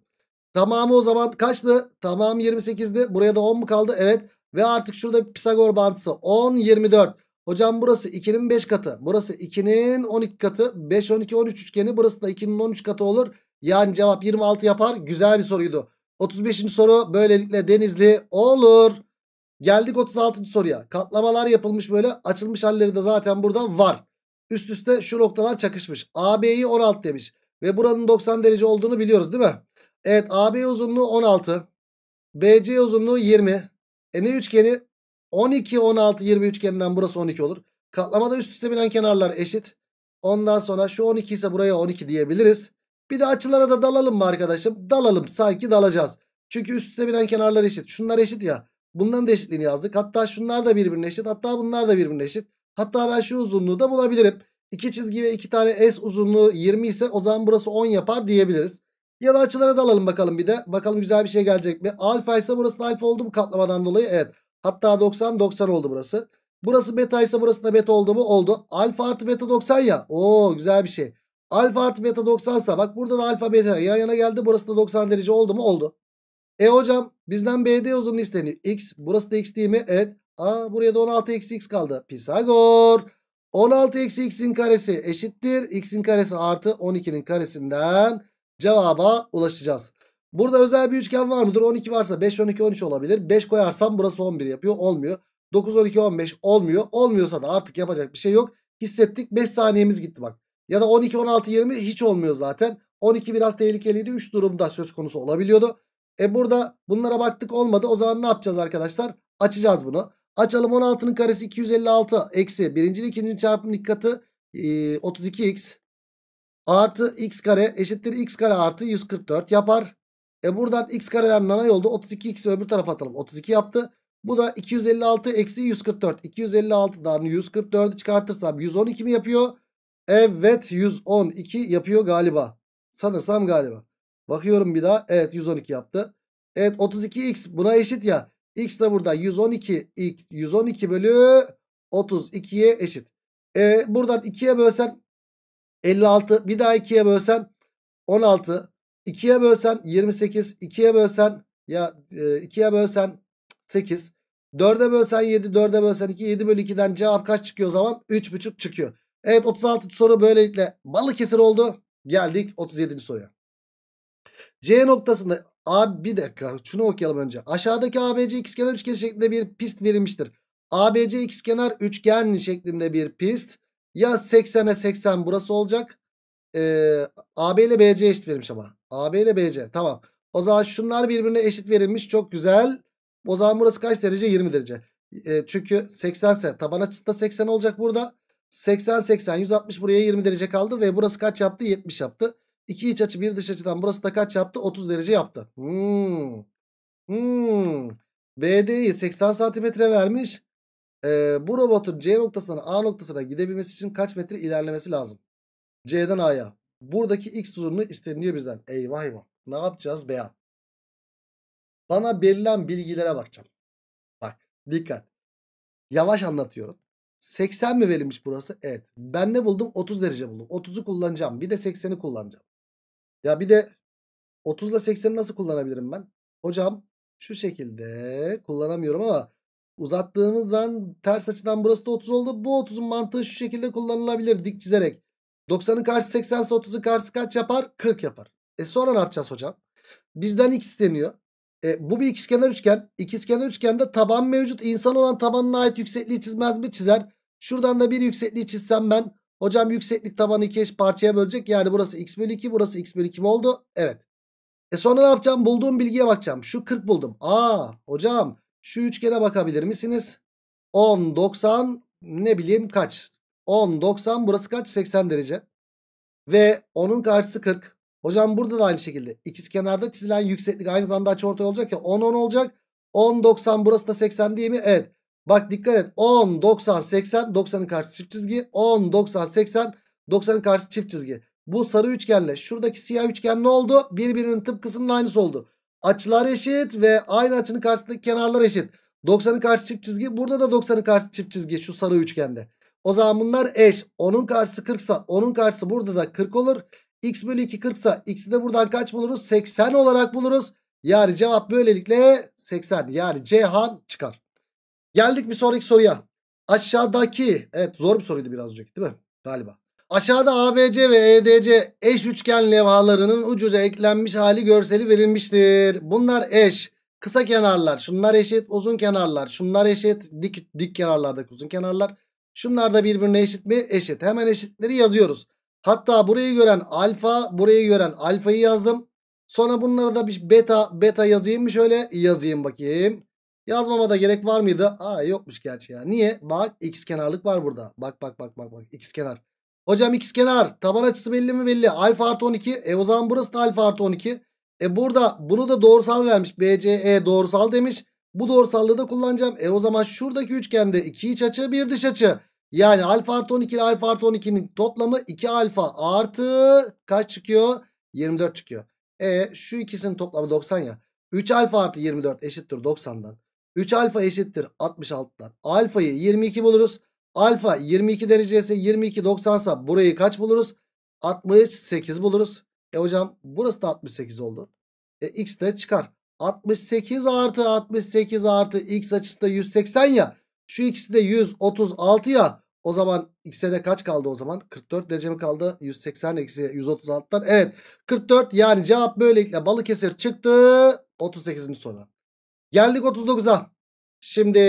Tamamı o zaman kaçtı? Tamam 28'di. Buraya da 10 mu kaldı? Evet. Ve artık şurada Pisagor bantısı 10 24. Hocam burası 2'nin 5 katı. Burası 2'nin 12 katı. 5 12 13 üçgeni. Burası da 2'nin 13 katı olur. Yani cevap 26 yapar. Güzel bir soruydu. 35. soru böylelikle Denizli olur. Geldik 36. soruya. Katlamalar yapılmış böyle. Açılmış halleri de zaten burada var. Üst üste şu noktalar çakışmış. AB'yi 16 demiş. Ve buranın 90 derece olduğunu biliyoruz değil mi? Evet AB uzunluğu 16. BC uzunluğu 20. E ne üçgeni? 12, 16, 20 üçgeninden burası 12 olur. Katlamada üst üste binen kenarlar eşit. Ondan sonra şu 12 ise buraya 12 diyebiliriz. Bir de açılara da dalalım mı arkadaşım? Dalalım. Sanki dalacağız. Çünkü üst üste binen kenarlar eşit. Şunlar eşit ya. Bunların da eşitliğini yazdık. Hatta şunlar da birbirine eşit. Hatta bunlar da birbirine eşit. Hatta ben şu uzunluğu da bulabilirim. İki çizgi ve iki tane S uzunluğu 20 ise o zaman burası 10 yapar diyebiliriz. Yan açılara da alalım bakalım bir de. Bakalım güzel bir şey gelecek mi? Alfa ise burası alfa oldu mu katlamadan dolayı? Evet. Hatta 90 90 oldu burası. Burası beta ise burası da beta oldu mu? Oldu. Alfa artı beta 90 ya. Oo güzel bir şey. Alfa artı beta 90 sa bak burada da alfa beta yan yana geldi. Burası da 90 derece oldu mu? Oldu. E hocam bizden BD uzunluğu isteniyor. X burası da X değil mi? Evet. Aa buraya da 16 eksi X kaldı. Pisagor. 16 eksi X'in karesi eşittir. X'in karesi artı 12'nin karesinden cevaba ulaşacağız. Burada özel bir üçgen var mıdır? 12 varsa 5, 12, 13 olabilir. 5 koyarsam burası 11 yapıyor. Olmuyor. 9, 12, 15 olmuyor. Olmuyorsa da artık yapacak bir şey yok. Hissettik 5 saniyemiz gitti bak. Ya da 12, 16, 20 hiç olmuyor zaten. 12 biraz tehlikeliydi. 3 durumda söz konusu olabiliyordu. E burada bunlara baktık olmadı. O zaman ne yapacağız arkadaşlar? Açacağız bunu. Açalım 16'nın karesi 256 eksi birincinin ikincinin çarpımının katı e, 32x artı x kare eşittir x kare artı 144 yapar. E buradan x kareden nanay oldu. 32x'i öbür tarafa atalım. 32 yaptı. Bu da 256 eksi 144. 256'dan 144'ü çıkartırsam 112 mi yapıyor? Evet 112 yapıyor galiba. Sanırsam galiba. Bakıyorum bir daha. Evet 112 yaptı. Evet 32x buna eşit ya. X de burada 112 x 112 bölü 32'ye eşit. E, buradan 2'ye bölsen 56 bir daha 2'ye bölsen 16. 2'ye bölsen 28. 2'ye bölsen ya 2'ye e, bölsen 8. 4'e bölsen 7. 4'e bölsen 2. 7 bölü 2'den cevap kaç çıkıyor o zaman? 3,5 çıkıyor. Evet 36. soru böylelikle Balıkesir oldu. Geldik 37. soruya. C noktasında abi bir dakika şunu okuyalım önce. Aşağıdaki ABC ikizkenar üçgen şeklinde bir pist verilmiştir. ABC ikizkenar üçgen şeklinde bir pist ya 80'e 80 burası olacak. Ee, AB ile BC eşit verilmiş ama. AB ile BC tamam. O zaman şunlar birbirine eşit verilmiş. Çok güzel. O zaman burası kaç derece? 20 derece. E, çünkü 80 ise taban açısı da 80 olacak burada. 80 80 160 buraya 20 derece kaldı ve burası kaç yaptı? 70 yaptı. İki iç açı bir dış açıdan burası da kaç yaptı? 30 derece yaptı. Hmm. Hmm. BD'yi 80 santimetre vermiş e, bu robotun C noktasından A noktasına gidebilmesi için kaç metre ilerlemesi lazım? C'den A'ya. Buradaki X uzunluğu isteniyor bizden. Eyvah eyvah. Ne yapacağız Beyan? Bana verilen bilgilere bakacağım. Bak dikkat. Yavaş anlatıyorum. 80 mi verilmiş burası? Evet. Ben ne buldum? 30 derece buldum. 30'u kullanacağım. Bir de 80'i kullanacağım. Ya bir de 30 ile 80'i nasıl kullanabilirim ben? Hocam şu şekilde kullanamıyorum ama Uzattığımız zaman ters açıdan burası da 30 oldu. Bu 30'un mantığı şu şekilde kullanılabilir dik çizerek. 90'ın karşı 80 ise 30'un karşı kaç yapar? 40 yapar. E sonra ne yapacağız hocam? Bizden x isteniyor. E, bu bir ikizkenar üçgen. İkizkenar üçgende taban mevcut. İnsan olan tabanına ait yüksekliği çizmez mi? Çizer. Şuradan da bir yüksekliği çizsem ben. Hocam yükseklik tabanı iki eş parçaya bölecek. Yani burası x bölü 2 burası x bölü 2 mi oldu? Evet. E sonra ne yapacağım? Bulduğum bilgiye bakacağım. Şu 40 buldum. Aa hocam şu üçgene bakabilir misiniz? 10, 90 ne bileyim kaç? 10, 90 burası kaç? 80 derece. Ve onun karşısı 40. Hocam burada da aynı şekilde ikiz kenarda çizilen yükseklik aynı zamanda açıortay olacak ya 10, 10 olacak. 10, 90 burası da 80 değil mi? Evet. Bak dikkat et 10, 90, 80 90'ın karşısı çift çizgi 10, 90, 80 90'ın karşısı çift çizgi. Bu sarı üçgenle şuradaki siyah üçgen ne oldu? Birbirinin tıpkısının aynısı oldu. Açılar eşit ve aynı açının karşısındaki kenarlar eşit. 90'ın karşı çift çizgi. Burada da 90'ın karşı çift çizgi şu sarı üçgende. O zaman bunlar eş. Onun karşısı 40 sa onun karşısı burada da 40 olur. X bölü 2 40 sa x'i de buradan kaç buluruz? 80 olarak buluruz. Yani cevap böylelikle 80. Yani Cihan çıkar. Geldik bir sonraki soruya. Aşağıdaki evet zor bir soruydu biraz önceki değil mi? Galiba. Aşağıda ABC ve EDC eş üçgen levhalarının ucuza eklenmiş hali görseli verilmiştir. Bunlar eş. Kısa kenarlar, şunlar eşit, uzun kenarlar, şunlar eşit, dik, dik kenarlardaki uzun kenarlar. Şunlar da birbirine eşit mi? Eşit. Hemen eşitleri yazıyoruz. Hatta burayı gören alfa, burayı gören alfayı yazdım. Sonra bunlara da bir beta, beta yazayım mı şöyle? Yazayım bakayım. Yazmama da gerek var mıydı? Aa yokmuş gerçi ya. Niye? Bak x kenarlık var burada. Bak bak bak bak bak x kenar. Hocam x kenar taban açısı belli mi belli. Alfa artı 12. E o zaman burası da alfa artı 12. E burada bunu da doğrusal vermiş. BCE doğrusal demiş. Bu doğrusallığı da kullanacağım. E o zaman şuradaki üçgende iki iç açı bir dış açı. Yani alfa artı 12 ile alfa artı 12'nin toplamı 2 alfa artı kaç çıkıyor? 24 çıkıyor. E şu ikisinin toplamı 90 ya. 3 alfa artı 24 eşittir 90'dan. 3 alfa eşittir 66'dan. Alfayı 22 buluruz. Alfa 22 derece ise 22 90 sa burayı kaç buluruz? 68 buluruz. E hocam burası da 68 oldu. E x de çıkar. 68 artı 68 artı x açısı da 180 ya. Şu ikisi de 136 ya. O zaman x'e de kaç kaldı o zaman? 44 derece mi kaldı? 180 eksi 136'dan. Evet 44 yani cevap böylelikle Balıkesir çıktı. 38. soru. Geldik 39'a. Şimdi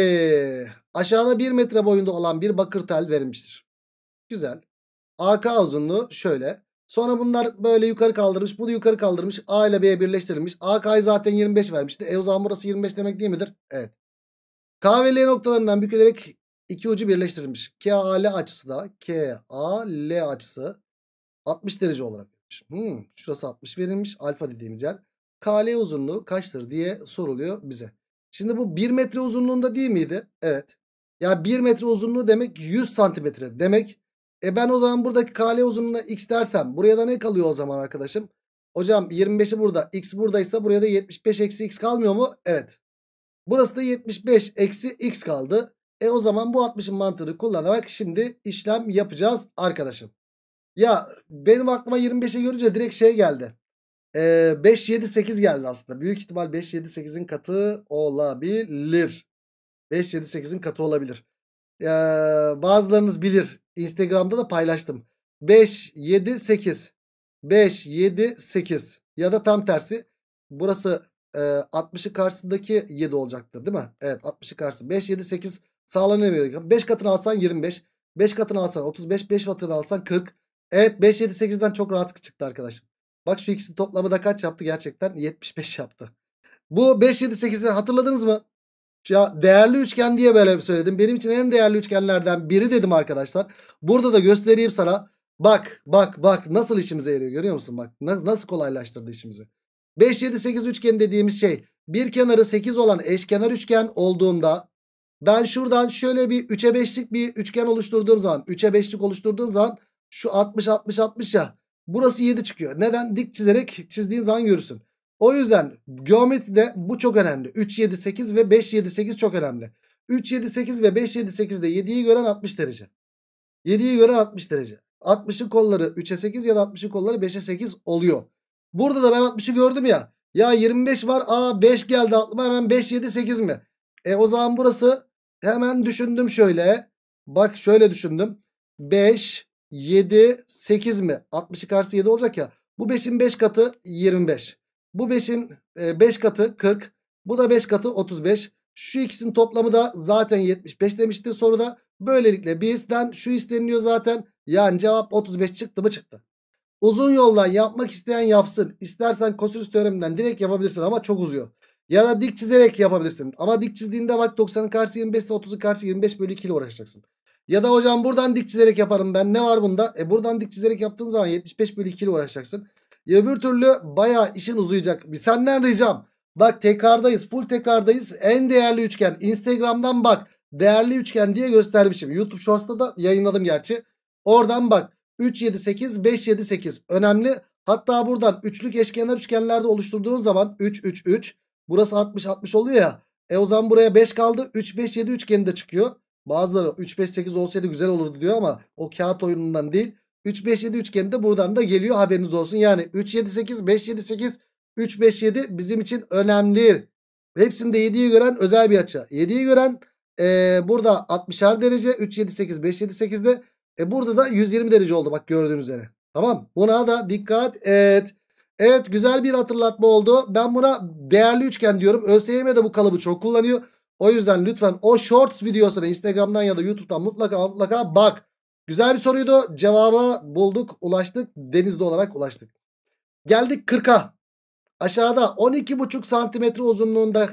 Aşağıda 1 metre boyunda olan bir bakır tel verilmiştir. Güzel. AK uzunluğu şöyle. Sonra bunlar böyle yukarı kaldırmış. da yukarı kaldırmış. A ile B'ye birleştirilmiş. AK'yı zaten 25 vermişti. E o zaman burası 25 demek değil midir? Evet. K ve L noktalarından bükülerek iki ucu birleştirilmiş. KAL açısı da KAL açısı 60 derece olarak verilmiş. Hmm, şurası 60 verilmiş. Alfa dediğimiz yer. KL uzunluğu kaçtır diye soruluyor bize. Şimdi bu 1 metre uzunluğunda değil miydi? Evet. Ya 1 metre uzunluğu demek 100 santimetre demek. E ben o zaman buradaki kale uzunluğuna x dersem buraya da ne kalıyor o zaman arkadaşım? Hocam 25'i burada x buradaysa buraya da 75 eksi x kalmıyor mu? Evet. Burası da 75 eksi x kaldı. E o zaman bu 60'ın mantığını kullanarak şimdi işlem yapacağız arkadaşım. Ya benim aklıma 25'e görünce direkt şey geldi. Ee, 5, 7, 8 geldi aslında. Büyük ihtimal 5, 7, 8'in katı olabilir. 5, 7, 8'in katı olabilir. Ee, bazılarınız bilir. Instagram'da da paylaştım. 5, 7, 8. 5, 7, 8. Ya da tam tersi. Burası e, 60'ı karşısındaki 7 olacaktı, değil mi? Evet 60'ı karşısı. 5, 7, 8 sağlanabilir. 5 katını alsan 25. 5 katını alsan 35. 5 katını alsan 40. Evet 5, 7, 8'den çok rahat çıktı arkadaşım. Bak şu ikisinin toplamı da kaç yaptı gerçekten? 75 yaptı. Bu 5, 7, 8'i hatırladınız mı? Ya değerli üçgen diye böyle söyledim. Benim için en değerli üçgenlerden biri dedim arkadaşlar. Burada da göstereyim sana. Bak bak bak nasıl işimize yarıyor görüyor musun? Bak nasıl kolaylaştırdı işimizi. 5 7 8 üçgen dediğimiz şey bir kenarı 8 olan eşkenar üçgen olduğunda ben şuradan şöyle bir 3'e 5'lik bir üçgen oluşturduğum zaman 3'e 5'lik oluşturduğum zaman şu 60 60 60 ya burası 7 çıkıyor. Neden? Dik çizerek çizdiğin zaman görürsün. O yüzden geometride bu çok önemli. 3, 7, 8 ve 5, 7, 8 çok önemli. 3, 7, 8 ve 5, 7, 8'de 7'yi gören 60 derece. 7'yi gören 60 derece. 60'ın kolları 3'e 8 ya da 60'ın kolları 5'e 8 oluyor. Burada da ben 60'ı gördüm ya. Ya 25 var. Aa 5 geldi aklıma hemen 5, 7, 8 mi? E o zaman burası hemen düşündüm şöyle. Bak şöyle düşündüm. 5, 7, 8 mi? 60'ı karşısı 7 olacak ya. Bu 5'in 5 katı 25. Bu 5'in 5 e, katı 40. Bu da 5 katı 35. Şu ikisinin toplamı da zaten 75 demişti soruda. Böylelikle bizden şu isteniliyor zaten. Yani cevap 35 çıktı mı çıktı. Uzun yoldan yapmak isteyen yapsın. İstersen kosinüs teoreminden direkt yapabilirsin ama çok uzuyor. Ya da dik çizerek yapabilirsin. Ama dik çizdiğinde bak 90'ın karşısı 25 ise 30'un karşısı 25 bölü 2 ile uğraşacaksın. Ya da hocam buradan dik çizerek yaparım ben ne var bunda? E buradan dik çizerek yaptığın zaman 75 bölü 2 ile uğraşacaksın. Ya bir türlü baya işin uzayacak. Bir senden ricam. Bak tekrardayız. Full tekrardayız. En değerli üçgen. Instagram'dan bak. Değerli üçgen diye göstermişim. YouTube Shorts'ta da yayınladım gerçi. Oradan bak. 3, 7, 8, 5, 7, 8. Önemli. Hatta buradan üçlük eşkenar üçgenlerde oluşturduğun zaman 3, 3, 3. Burası 60, 60 oluyor ya. E o zaman buraya 5 kaldı. 3, 5, 7 üçgeni de çıkıyor. Bazıları 3, 5, 8 olsaydı güzel olurdu diyor ama o kağıt oyunundan değil. 3 5 7 üçgeni de buradan da geliyor haberiniz olsun. Yani 3 7 8 5 7 8 3 5 7 bizim için önemli. Hepsinde 7'yi gören özel bir açı. 7'yi gören e, burada 60'ar derece 3 7 8 5 7 8'de e, burada da 120 derece oldu bak gördüğünüz üzere. Tamam buna da dikkat et. Evet güzel bir hatırlatma oldu. Ben buna değerli üçgen diyorum. ÖSYM de bu kalıbı çok kullanıyor. O yüzden lütfen o shorts videosuna Instagram'dan ya da YouTube'dan mutlaka mutlaka bak. Güzel bir soruydu. Cevaba bulduk, ulaştık. Denizli olarak ulaştık. Geldik 40'a. Aşağıda 12,5 santimetre uzunluğunda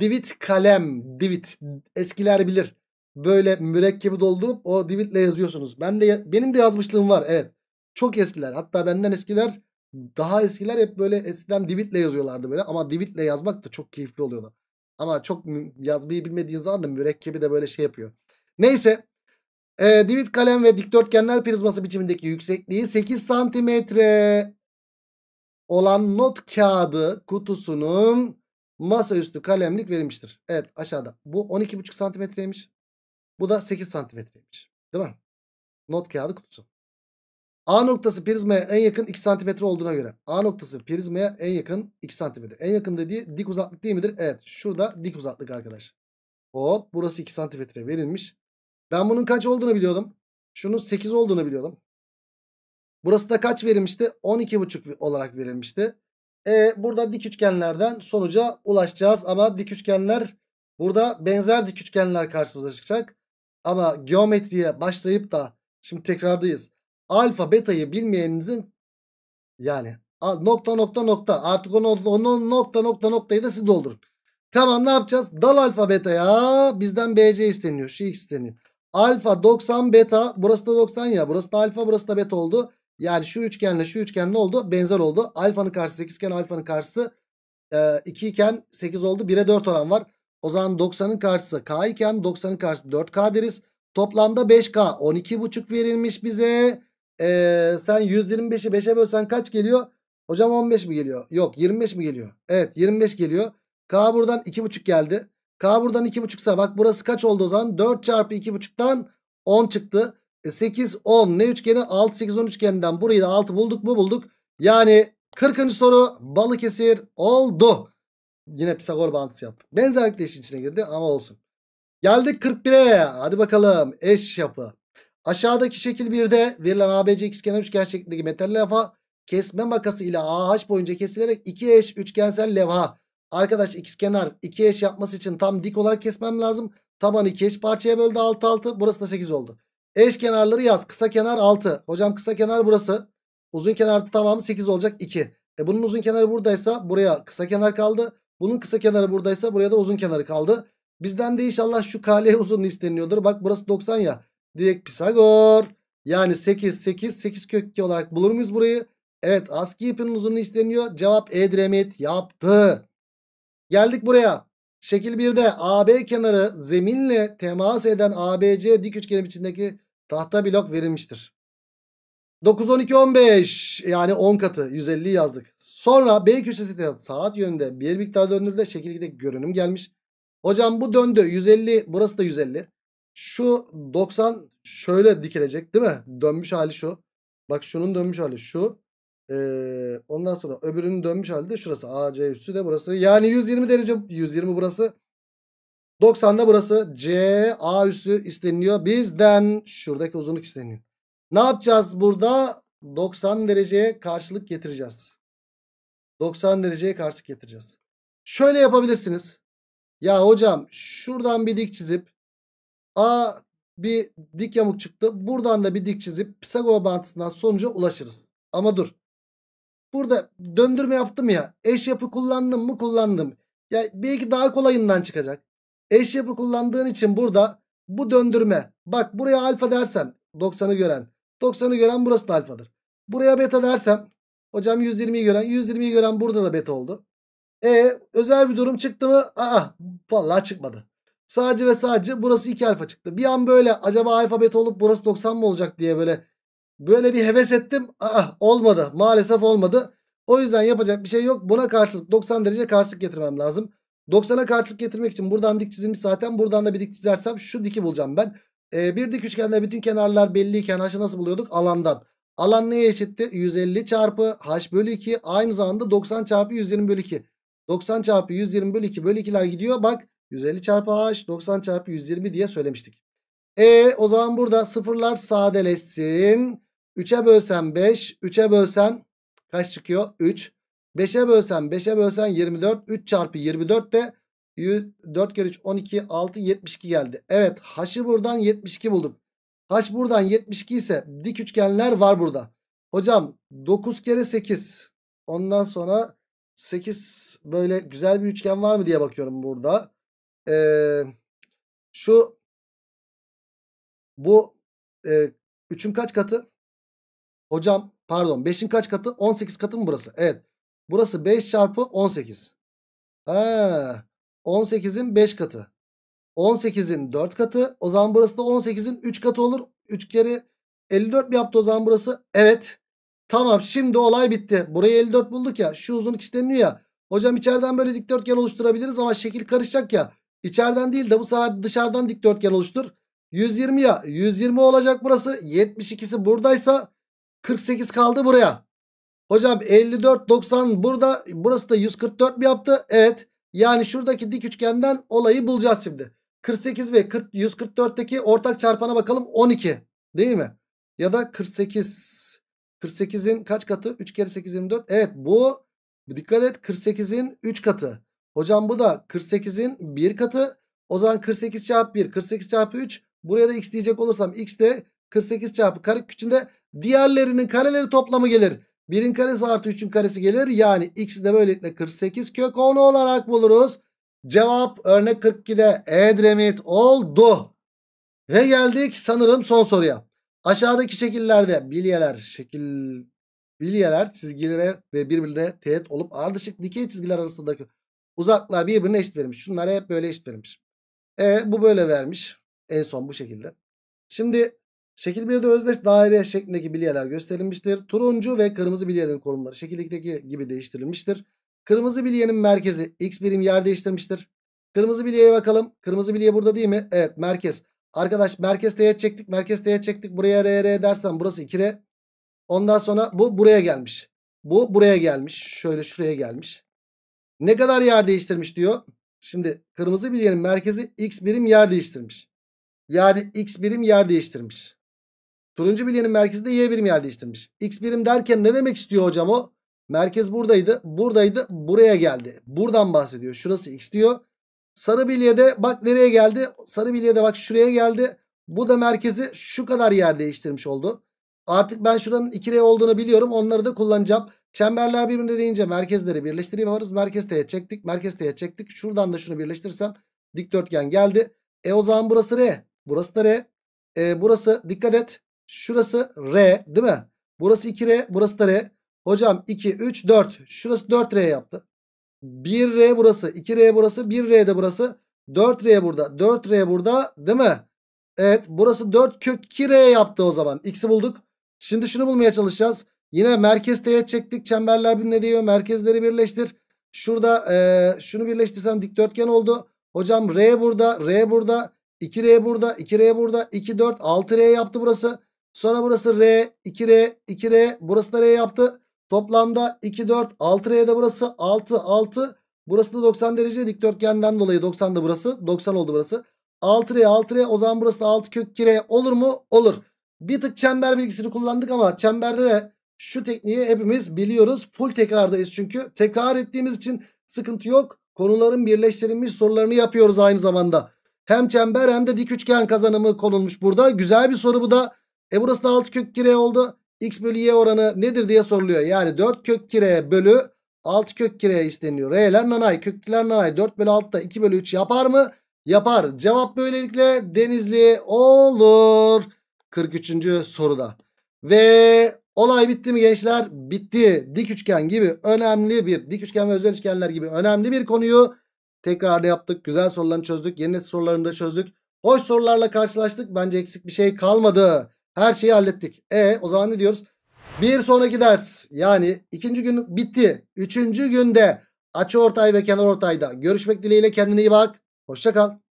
divit kalem. Divit. Eskiler bilir. Böyle mürekkebi doldurup o divitle yazıyorsunuz. Ben de benim de yazmışlığım var. Evet. Çok eskiler. Hatta benden eskiler daha eskiler hep böyle eskiden divitle yazıyorlardı böyle ama divitle yazmak da çok keyifli oluyordu. Ama çok yazmayı bilmediğin zaman da mürekkebi de böyle şey yapıyor. Neyse e, ee, divit kalem ve dikdörtgenler prizması biçimindeki yüksekliği 8 santimetre olan not kağıdı kutusunun masaüstü kalemlik verilmiştir. Evet aşağıda. Bu 12,5 santimetreymiş. Bu da 8 santimetreymiş. Değil mi? Not kağıdı kutusu. A noktası prizmaya en yakın 2 santimetre olduğuna göre. A noktası prizmaya en yakın 2 santimetre. En yakın dediği dik uzaklık değil midir? Evet. Şurada dik uzaklık arkadaş. Hop. Burası 2 santimetre verilmiş. Ben bunun kaç olduğunu biliyordum. Şunun 8 olduğunu biliyordum. Burası da kaç verilmişti? 12,5 olarak verilmişti. E burada dik üçgenlerden sonuca ulaşacağız. Ama dik üçgenler burada benzer dik üçgenler karşımıza çıkacak. Ama geometriye başlayıp da şimdi tekrardayız. Alfa betayı bilmeyeninizin yani nokta nokta nokta artık onu, onu nokta nokta noktayı da siz doldurun. Tamam ne yapacağız? Dal alfa beta ya, bizden BC isteniyor. Şu X isteniyor. Alfa 90 beta burası da 90 ya burası da alfa burası da beta oldu. Yani şu üçgenle şu üçgen ne oldu? Benzer oldu. Alfanın karşısı 8 iken alfanın karşısı 2 e, iken 8 oldu. 1'e 4 oran var. O zaman 90'ın karşısı K iken 90'ın karşısı 4K deriz. Toplamda 5K 12,5 verilmiş bize. Ee, sen 125'i 5'e bölsen kaç geliyor? Hocam 15 mi geliyor? Yok 25 mi geliyor? Evet 25 geliyor. K buradan 2,5 geldi. K buradan 2,5 ise bak burası kaç oldu o zaman? 4 çarpı 2,5'tan 10 çıktı. E 8, 10 ne üçgeni? 6, 8, 10 üçgeninden burayı da 6 bulduk mu bulduk. Yani 40. soru Balıkesir oldu. Yine Pisagor bağıntısı yaptık. Benzerlikle işin içine girdi ama olsun. Geldik 41'e. Hadi bakalım eş yapı. Aşağıdaki şekil 1'de verilen ABC ikizkenar üçgen şeklindeki metal levha kesme makası ile AH boyunca kesilerek iki eş üçgensel levha Arkadaş ikizkenar iki eş yapması için tam dik olarak kesmem lazım. Taban iki eş parçaya böldü 6 6. Burası da 8 oldu. Eş kenarları yaz. Kısa kenar 6. Hocam kısa kenar burası. Uzun kenar tamamı 8 olacak 2. E bunun uzun kenarı buradaysa buraya kısa kenar kaldı. Bunun kısa kenarı buradaysa buraya da uzun kenarı kaldı. Bizden de inşallah şu kale uzun isteniyordur. Bak burası 90 ya. Direkt Pisagor. Yani 8 8 8 kök 2 olarak bulur muyuz burayı? Evet askı ipinin uzunluğu isteniyor. Cevap Edremit yaptı. Geldik buraya. Şekil 1'de AB kenarı zeminle temas eden ABC dik üçgenin içindeki tahta blok verilmiştir. 9, 12, 15 yani 10 katı 150 yazdık. Sonra B köşesi de saat yönünde bir miktar döndürüldü. Şekil 2'de görünüm gelmiş. Hocam bu döndü 150 burası da 150. Şu 90 şöyle dikilecek değil mi? Dönmüş hali şu. Bak şunun dönmüş hali şu. Ee, ondan sonra öbürünün dönmüş halde şurası AC üstü de burası. Yani 120 derece 120 burası. 90 90'da burası C A üssü isteniliyor. Bizden şuradaki uzunluk isteniyor. Ne yapacağız burada? 90 dereceye karşılık getireceğiz. 90 dereceye karşılık getireceğiz. Şöyle yapabilirsiniz. Ya hocam şuradan bir dik çizip A bir dik yamuk çıktı. Buradan da bir dik çizip Pisagor bantısından sonuca ulaşırız. Ama dur. Burada döndürme yaptım ya. Eş yapı kullandım mı kullandım. Ya belki daha kolayından çıkacak. Eş yapı kullandığın için burada bu döndürme. Bak buraya alfa dersen 90'ı gören. 90'ı gören burası da alfadır. Buraya beta dersem hocam 120'yi gören 120'yi gören burada da beta oldu. E özel bir durum çıktı mı? Aa vallahi çıkmadı. Sadece ve sadece burası 2 alfa çıktı. Bir an böyle acaba alfa beta olup burası 90 mı olacak diye böyle Böyle bir heves ettim. ah olmadı. Maalesef olmadı. O yüzden yapacak bir şey yok. Buna karşılık 90 derece karşılık getirmem lazım. 90'a karşılık getirmek için buradan dik çizilmiş zaten. Buradan da bir dik çizersem şu diki bulacağım ben. Ee, bir dik üçgende bütün kenarlar belliyken h'ı nasıl buluyorduk? Alandan. Alan neye eşitti? 150 çarpı h bölü 2 aynı zamanda 90 çarpı 120 bölü 2. 90 çarpı 120 bölü 2 bölü 2'ler gidiyor. Bak 150 çarpı h 90 çarpı 120 diye söylemiştik. E o zaman burada sıfırlar sadeleşsin. 3'e bölsen 5. 3'e bölsen kaç çıkıyor? 3. 5'e bölsen 5'e bölsen 24. 3 çarpı 24 de 4 kere 3 12 6 72 geldi. Evet haşı buradan 72 buldum. Haş buradan 72 ise dik üçgenler var burada. Hocam 9 kere 8. Ondan sonra 8 böyle güzel bir üçgen var mı diye bakıyorum burada. Ee, şu bu e, kaç katı? Hocam pardon 5'in kaç katı? 18 katı mı burası? Evet. Burası 5 çarpı 18. Ha, 18'in 5 katı. 18'in 4 katı. O zaman burası da 18'in 3 katı olur. 3 kere 54 mi yaptı o zaman burası? Evet. Tamam şimdi olay bitti. Burayı 54 bulduk ya. Şu uzunluk isteniyor ya. Hocam içeriden böyle dikdörtgen oluşturabiliriz ama şekil karışacak ya. İçeriden değil de bu sefer dışarıdan dikdörtgen oluştur. 120 ya. 120 olacak burası. 72'si buradaysa 48 kaldı buraya. Hocam 54 90 burada burası da 144 mi yaptı? Evet. Yani şuradaki dik üçgenden olayı bulacağız şimdi. 48 ve 40, 144'teki ortak çarpana bakalım 12 değil mi? Ya da 48 48'in kaç katı? 3 kere 8 24. Evet bu dikkat et 48'in 3 katı. Hocam bu da 48'in 1 katı. O zaman 48 çarpı 1 48 çarpı 3 buraya da x diyecek olursam x de 48 çarpı kare küçüğünde Diğerlerinin kareleri toplamı gelir. 1'in karesi artı 3'ün karesi gelir. Yani x'i de böylelikle 48 kök 10 olarak buluruz. Cevap örnek 42'de Edremit oldu. Ve geldik sanırım son soruya. Aşağıdaki şekillerde bilyeler şekil bilyeler çizgilere ve birbirine teğet olup ardışık dikey çizgiler arasındaki uzaklar birbirine eşit verilmiş. Şunları hep böyle eşit verilmiş. E bu böyle vermiş. En son bu şekilde. Şimdi Şekil 1'de özdeş daire şeklindeki bilyeler gösterilmiştir. Turuncu ve kırmızı bilyelerin konumları şekildeki gibi değiştirilmiştir. Kırmızı bilyenin merkezi x birim yer değiştirmiştir. Kırmızı bilyeye bakalım. Kırmızı bilye burada değil mi? Evet merkez. Arkadaş merkez teğet çektik. Merkez teğet çektik. Buraya r r dersen burası 2r. Ondan sonra bu buraya gelmiş. Bu buraya gelmiş. Şöyle şuraya gelmiş. Ne kadar yer değiştirmiş diyor. Şimdi kırmızı bilyenin merkezi x birim yer değiştirmiş. Yani x birim yer değiştirmiş. Turuncu bilyenin merkezinde y birim yerleştirmiş. X birim derken ne demek istiyor hocam o? Merkez buradaydı, buradaydı, buraya geldi. Buradan bahsediyor. Şurası x diyor. Sarı bilyede bak nereye geldi? Sarı bilyede bak şuraya geldi. Bu da merkezi şu kadar yer değiştirmiş oldu. Artık ben şuranın 2R olduğunu biliyorum. Onları da kullanacağım. Çemberler birbirine deyince merkezleri birleştiriyoruz. Merkez T'ye çektik. Merkez T'ye çektik. Şuradan da şunu birleştirsem dikdörtgen geldi. E o zaman burası R. Burası da R. E, burası dikkat et. Şurası R değil mi? Burası 2R. Burası da R. Hocam 2, 3, 4. Şurası 4R yaptı. 1R burası. 2R burası. 1R de burası. 4R burada. 4R burada değil mi? Evet burası 4 kök 2R yaptı o zaman. X'i bulduk. Şimdi şunu bulmaya çalışacağız. Yine merkez teğet çektik. Çemberler bir ne diyor? Merkezleri birleştir. Şurada e, şunu birleştirsem dikdörtgen oldu. Hocam R burada. R burada. 2R burada. 2R burada. 2, 4. 6R yaptı burası. Sonra burası R, 2R, 2R. Burası da R yaptı. Toplamda 2, 4, 6R'de burası. 6, 6. Burası da 90 derece dikdörtgenden dolayı 90 da burası. 90 oldu burası. 6R, 6R. O zaman burası da 6 kök 2R olur mu? Olur. Bir tık çember bilgisini kullandık ama çemberde de şu tekniği hepimiz biliyoruz. Full tekrardayız çünkü. Tekrar ettiğimiz için sıkıntı yok. Konuların birleştirilmiş sorularını yapıyoruz aynı zamanda. Hem çember hem de dik üçgen kazanımı konulmuş burada. Güzel bir soru bu da. E burası da 6 kök kire oldu. X bölü Y oranı nedir diye soruluyor. Yani 4 kök kire bölü 6 kök kire isteniyor. R'ler nanay kökkiler nanay 4 bölü 6 da 2 bölü 3 yapar mı? Yapar. Cevap böylelikle denizli olur. 43. soruda. Ve olay bitti mi gençler? Bitti. Dik üçgen gibi önemli bir dik üçgen ve özel üçgenler gibi önemli bir konuyu tekrar yaptık. Güzel sorularını çözdük. Yeni sorularını da çözdük. Hoş sorularla karşılaştık. Bence eksik bir şey kalmadı. Her şeyi hallettik. E o zaman ne diyoruz? Bir sonraki ders yani ikinci gün bitti. Üçüncü günde açı ortay ve kenar ortayda görüşmek dileğiyle kendine iyi bak. Hoşça kal.